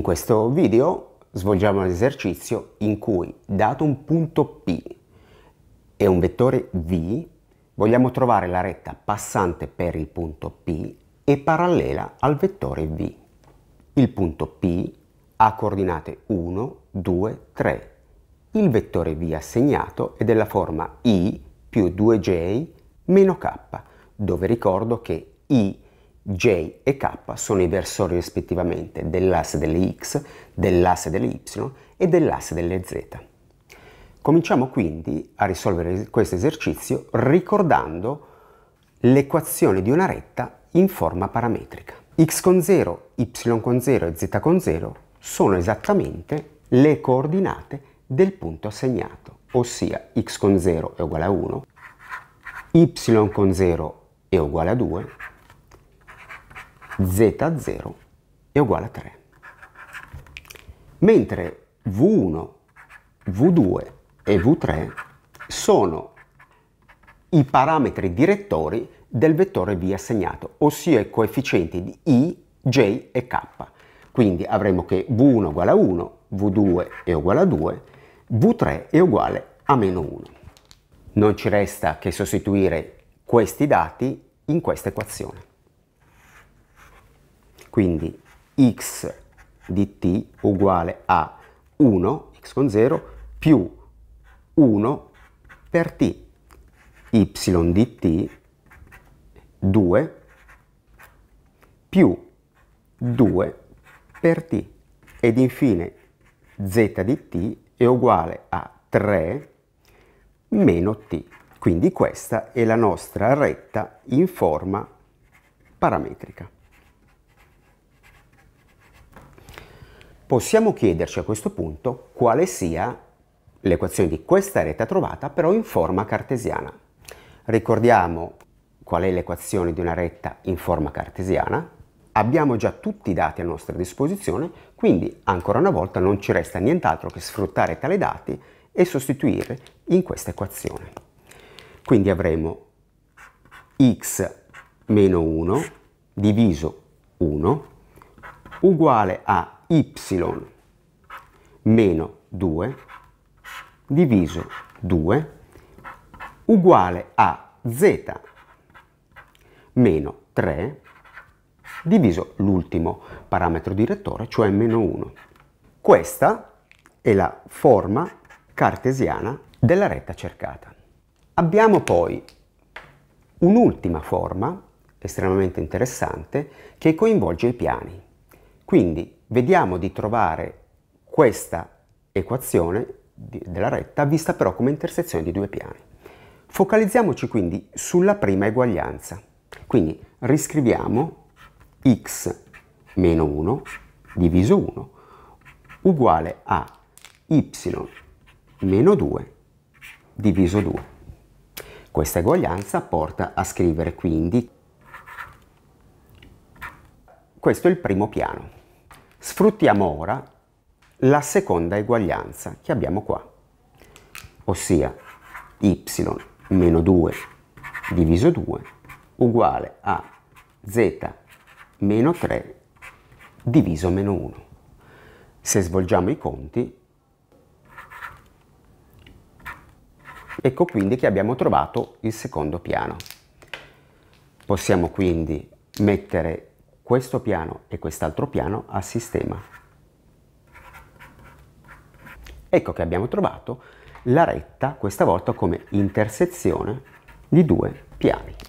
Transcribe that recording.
In questo video svolgiamo l'esercizio in cui, dato un punto P e un vettore V, vogliamo trovare la retta passante per il punto P e parallela al vettore V. Il punto P ha coordinate 1, 2, 3. Il vettore V assegnato è della forma I più 2J meno K, dove ricordo che I è J e K sono i versori rispettivamente dell'asse delle x, dell'asse delle y e dell'asse delle z. Cominciamo quindi a risolvere questo esercizio ricordando l'equazione di una retta in forma parametrica. x con 0, y con 0 e z con 0 sono esattamente le coordinate del punto assegnato, ossia x con 0 è uguale a 1, y con 0 è uguale a 2 Z0 è uguale a 3. Mentre V1, V2 e V3 sono i parametri direttori del vettore V assegnato, ossia i coefficienti di I, J e K. Quindi avremo che V1 uguale a 1, V2 è uguale a 2, V3 è uguale a meno 1. Non ci resta che sostituire questi dati in questa equazione. Quindi x di t uguale a 1, x con 0, più 1 per t, y di t 2 più 2 per t ed infine z di t è uguale a 3 meno t. Quindi questa è la nostra retta in forma parametrica. possiamo chiederci a questo punto quale sia l'equazione di questa retta trovata però in forma cartesiana. Ricordiamo qual è l'equazione di una retta in forma cartesiana, abbiamo già tutti i dati a nostra disposizione, quindi ancora una volta non ci resta nient'altro che sfruttare tali dati e sostituirli in questa equazione. Quindi avremo x meno 1 diviso 1 uguale a y meno 2 diviso 2 uguale a z meno 3 diviso l'ultimo parametro direttore, cioè meno 1. Questa è la forma cartesiana della retta cercata. Abbiamo poi un'ultima forma estremamente interessante che coinvolge i piani. Quindi vediamo di trovare questa equazione della retta vista però come intersezione di due piani. Focalizziamoci quindi sulla prima eguaglianza. Quindi riscriviamo x meno 1 diviso 1 uguale a y meno 2 diviso 2. Questa eguaglianza porta a scrivere quindi questo è il primo piano sfruttiamo ora la seconda eguaglianza che abbiamo qua, ossia y meno 2 diviso 2 uguale a z meno 3 diviso meno 1. Se svolgiamo i conti, ecco quindi che abbiamo trovato il secondo piano. Possiamo quindi mettere questo piano e quest'altro piano a sistema. Ecco che abbiamo trovato la retta, questa volta come intersezione di due piani.